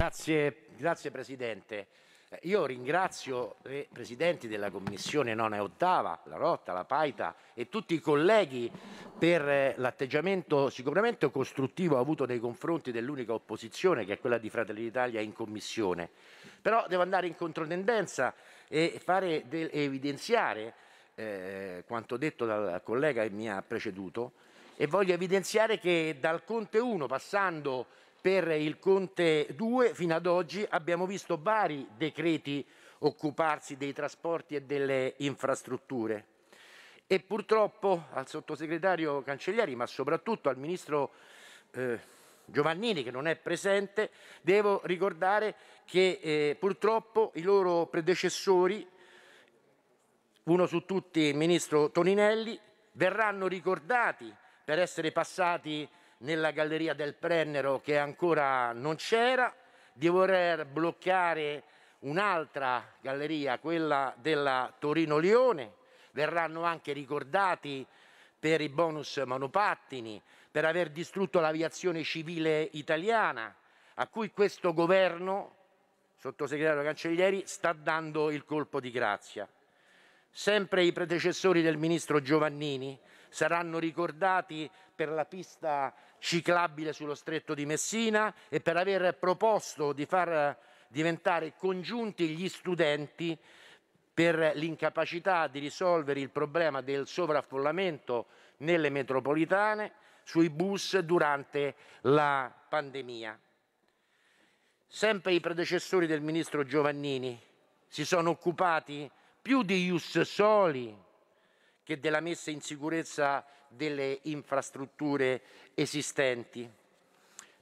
Grazie, grazie Presidente. Eh, io ringrazio i presidenti della Commissione nona e ottava, la Rotta, la Paita e tutti i colleghi per eh, l'atteggiamento sicuramente costruttivo avuto nei confronti dell'unica opposizione che è quella di Fratelli d'Italia in Commissione. Però devo andare in controtendenza e del, evidenziare eh, quanto detto dal collega che mi ha preceduto e voglio evidenziare che dal Conte 1 passando per il Conte 2 fino ad oggi abbiamo visto vari decreti occuparsi dei trasporti e delle infrastrutture. E purtroppo al sottosegretario Cancellieri, ma soprattutto al ministro eh, Giovannini, che non è presente, devo ricordare che eh, purtroppo i loro predecessori, uno su tutti il ministro Toninelli, verranno ricordati per essere passati nella galleria del Prennero che ancora non c'era, di voler bloccare un'altra galleria, quella della Torino-Lione. Verranno anche ricordati per i bonus monopattini, per aver distrutto l'aviazione civile italiana, a cui questo governo, sottosegretario Cancellieri, sta dando il colpo di grazia. Sempre i predecessori del ministro Giovannini saranno ricordati per la pista ciclabile sullo stretto di Messina e per aver proposto di far diventare congiunti gli studenti per l'incapacità di risolvere il problema del sovraffollamento nelle metropolitane sui bus durante la pandemia. Sempre i predecessori del ministro Giovannini si sono occupati più di ius soli che della messa in sicurezza delle infrastrutture esistenti.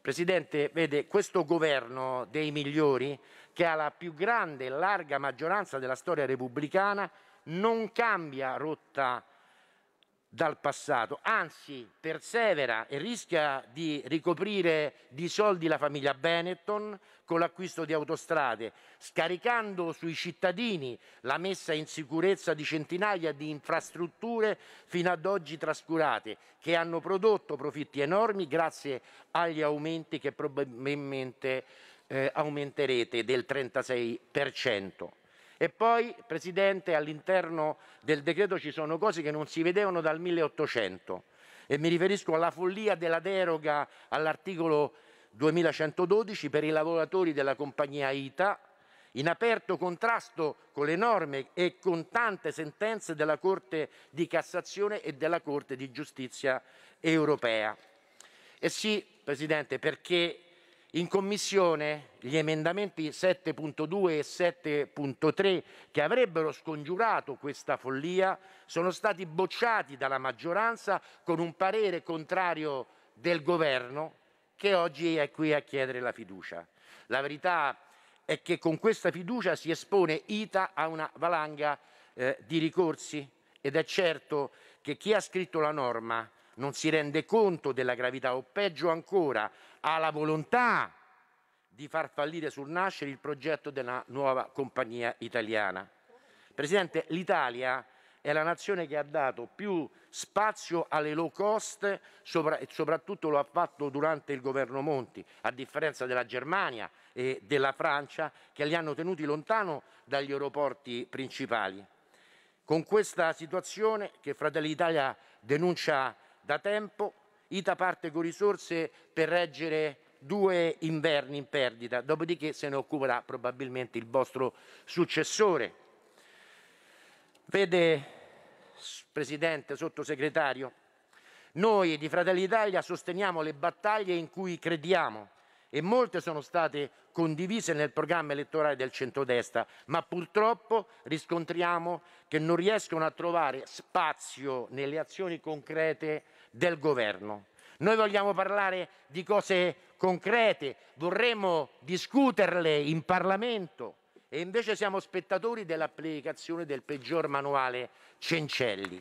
Presidente, vede, questo governo dei migliori, che ha la più grande e larga maggioranza della storia repubblicana, non cambia rotta dal passato, anzi persevera e rischia di ricoprire di soldi la famiglia Benetton con l'acquisto di autostrade, scaricando sui cittadini la messa in sicurezza di centinaia di infrastrutture fino ad oggi trascurate, che hanno prodotto profitti enormi grazie agli aumenti che probabilmente eh, aumenterete del 36%. E poi, Presidente, all'interno del decreto ci sono cose che non si vedevano dal 1800 e mi riferisco alla follia della deroga all'articolo 2112 per i lavoratori della compagnia ITA, in aperto contrasto con le norme e con tante sentenze della Corte di Cassazione e della Corte di Giustizia europea. E sì, Presidente, perché in Commissione gli emendamenti 7.2 e 7.3 che avrebbero scongiurato questa follia sono stati bocciati dalla maggioranza con un parere contrario del governo che oggi è qui a chiedere la fiducia. La verità è che con questa fiducia si espone ITA a una valanga eh, di ricorsi ed è certo che chi ha scritto la norma non si rende conto della gravità o peggio ancora ha la volontà di far fallire sul nascere il progetto della nuova compagnia italiana. Presidente, l'Italia è la nazione che ha dato più spazio alle low cost, e soprattutto lo ha fatto durante il governo Monti, a differenza della Germania e della Francia, che li hanno tenuti lontano dagli aeroporti principali. Con questa situazione che Fratelli d'Italia denuncia da tempo, Ita parte con risorse per reggere due inverni in perdita, dopodiché se ne occuperà probabilmente il vostro successore. Vede, Presidente, Sottosegretario, noi di Fratelli Italia sosteniamo le battaglie in cui crediamo e molte sono state condivise nel programma elettorale del centrodestra, ma purtroppo riscontriamo che non riescono a trovare spazio nelle azioni concrete del governo. Noi vogliamo parlare di cose concrete, vorremmo discuterle in Parlamento e invece siamo spettatori dell'applicazione del peggior manuale Cencelli.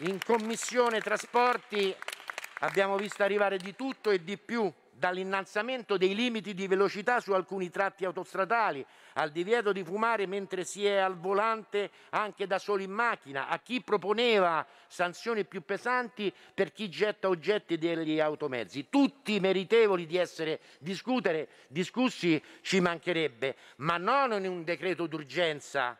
In Commissione Trasporti abbiamo visto arrivare di tutto e di più dall'innalzamento dei limiti di velocità su alcuni tratti autostradali, al divieto di fumare mentre si è al volante anche da solo in macchina, a chi proponeva sanzioni più pesanti per chi getta oggetti degli automezzi. Tutti meritevoli di essere discussi, ci mancherebbe, ma non in un decreto d'urgenza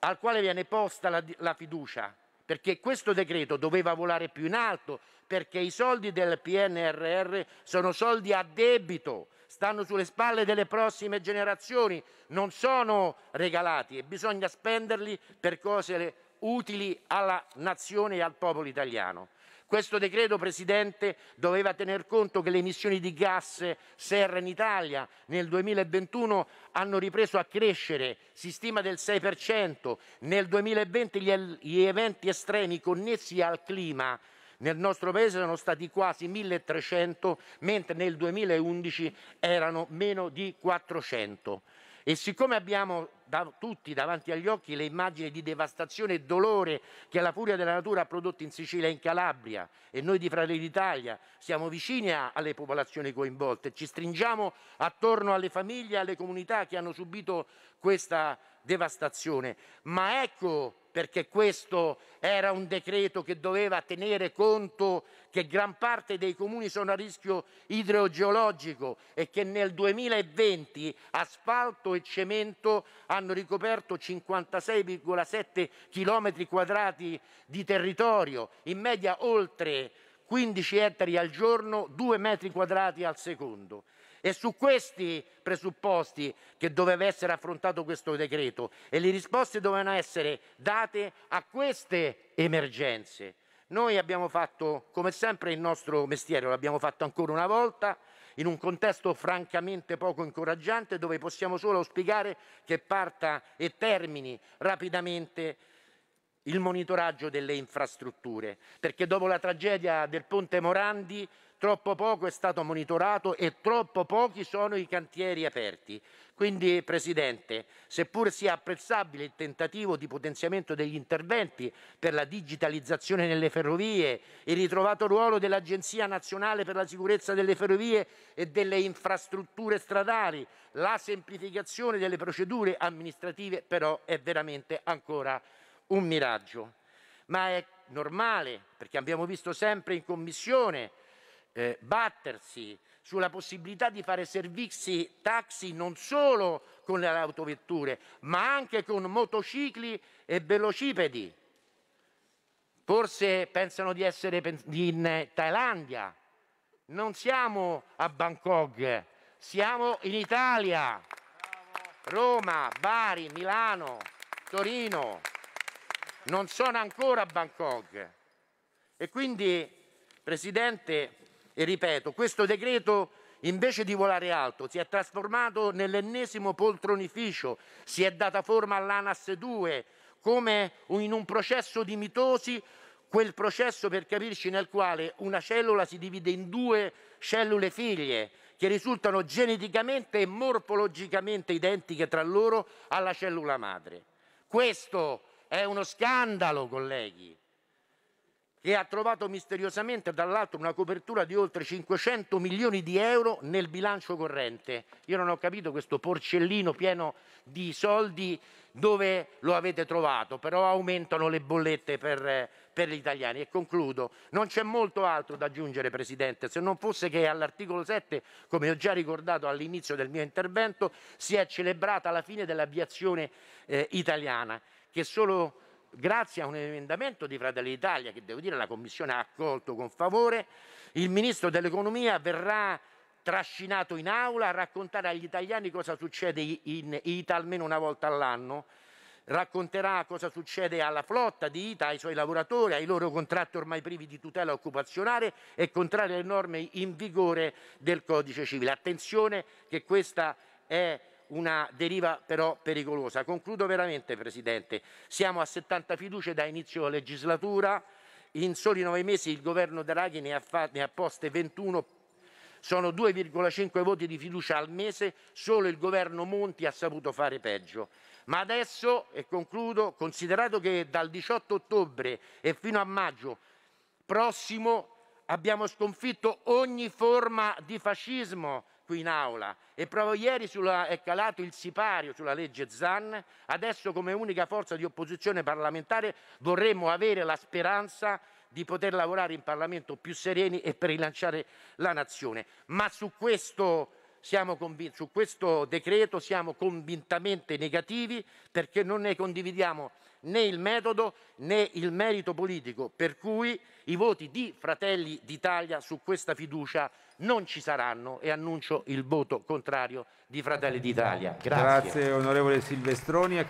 al quale viene posta la, la fiducia perché questo decreto doveva volare più in alto, perché i soldi del PNRR sono soldi a debito, stanno sulle spalle delle prossime generazioni, non sono regalati e bisogna spenderli per cose utili alla nazione e al popolo italiano. Questo decreto, Presidente, doveva tener conto che le emissioni di gas serra in Italia nel 2021 hanno ripreso a crescere, si stima del 6%. Nel 2020 gli eventi estremi connessi al clima nel nostro paese sono stati quasi 1300, mentre nel 2011 erano meno di 400. E siccome abbiamo da, tutti davanti agli occhi le immagini di devastazione e dolore che la furia della natura ha prodotto in Sicilia e in Calabria e noi di Fratelli d'Italia siamo vicini a, alle popolazioni coinvolte, ci stringiamo attorno alle famiglie e alle comunità che hanno subito questa devastazione. Ma ecco perché questo era un decreto che doveva tenere conto che gran parte dei comuni sono a rischio idrogeologico e che nel 2020 asfalto e cemento hanno hanno ricoperto 56,7 km quadrati di territorio, in media oltre 15 ettari al giorno, 2 metri quadrati al secondo. È su questi presupposti che doveva essere affrontato questo decreto e le risposte dovevano essere date a queste emergenze. Noi abbiamo fatto, come sempre, il nostro mestiere, l'abbiamo fatto ancora una volta, in un contesto francamente poco incoraggiante dove possiamo solo auspicare che parta e termini rapidamente il monitoraggio delle infrastrutture, perché dopo la tragedia del ponte Morandi troppo poco è stato monitorato e troppo pochi sono i cantieri aperti. Quindi, Presidente, seppur sia apprezzabile il tentativo di potenziamento degli interventi per la digitalizzazione nelle ferrovie, il ritrovato ruolo dell'Agenzia nazionale per la sicurezza delle ferrovie e delle infrastrutture stradali, la semplificazione delle procedure amministrative però è veramente ancora un miraggio. Ma è normale, perché abbiamo visto sempre in Commissione eh, battersi sulla possibilità di fare servizi taxi non solo con le autovetture, ma anche con motocicli e velocipedi. Forse pensano di essere in eh, Thailandia. Non siamo a Bangkok, siamo in Italia. Roma, Bari, Milano, Torino. Non sono ancora a Bangkok. E quindi, Presidente, e ripeto, questo decreto invece di volare alto si è trasformato nell'ennesimo poltronificio, si è data forma all'ANAS 2 come in un processo di mitosi, quel processo per capirci nel quale una cellula si divide in due cellule figlie che risultano geneticamente e morfologicamente identiche tra loro alla cellula madre. Questo è uno scandalo, colleghi e ha trovato misteriosamente dall'altro una copertura di oltre 500 milioni di euro nel bilancio corrente. Io non ho capito questo porcellino pieno di soldi dove lo avete trovato, però aumentano le bollette per, per gli italiani. E concludo, non c'è molto altro da aggiungere, Presidente, se non fosse che all'articolo 7, come ho già ricordato all'inizio del mio intervento, si è celebrata la fine dell'aviazione eh, italiana, che solo grazie a un emendamento di Fratelli d'Italia che devo dire la Commissione ha accolto con favore, il Ministro dell'Economia verrà trascinato in aula a raccontare agli italiani cosa succede in Ita almeno una volta all'anno, racconterà cosa succede alla flotta di Ita, ai suoi lavoratori, ai loro contratti ormai privi di tutela occupazionale e contrarie alle norme in vigore del codice civile. Attenzione che questa è una deriva però pericolosa. Concludo veramente, Presidente. Siamo a 70 fiducia da inizio legislatura. In soli nove mesi il governo Draghi ne ha, fa- ne ha poste 21 sono 2,5 voti di fiducia al mese, solo il governo Monti ha saputo fare peggio. Ma adesso, e concludo, considerato che dal 18 ottobre e fino a maggio prossimo abbiamo sconfitto ogni forma di fascismo, qui in aula e proprio ieri sulla, è calato il sipario sulla legge Zan, adesso come unica forza di opposizione parlamentare vorremmo avere la speranza di poter lavorare in Parlamento più sereni e per rilanciare la nazione. Ma su questo su questo decreto siamo convintamente negativi perché non ne condividiamo né il metodo né il merito politico, per cui i voti di Fratelli d'Italia su questa fiducia non ci saranno e annuncio il voto contrario di Fratelli d'Italia. Grazie. Grazie onorevole Silvestroni.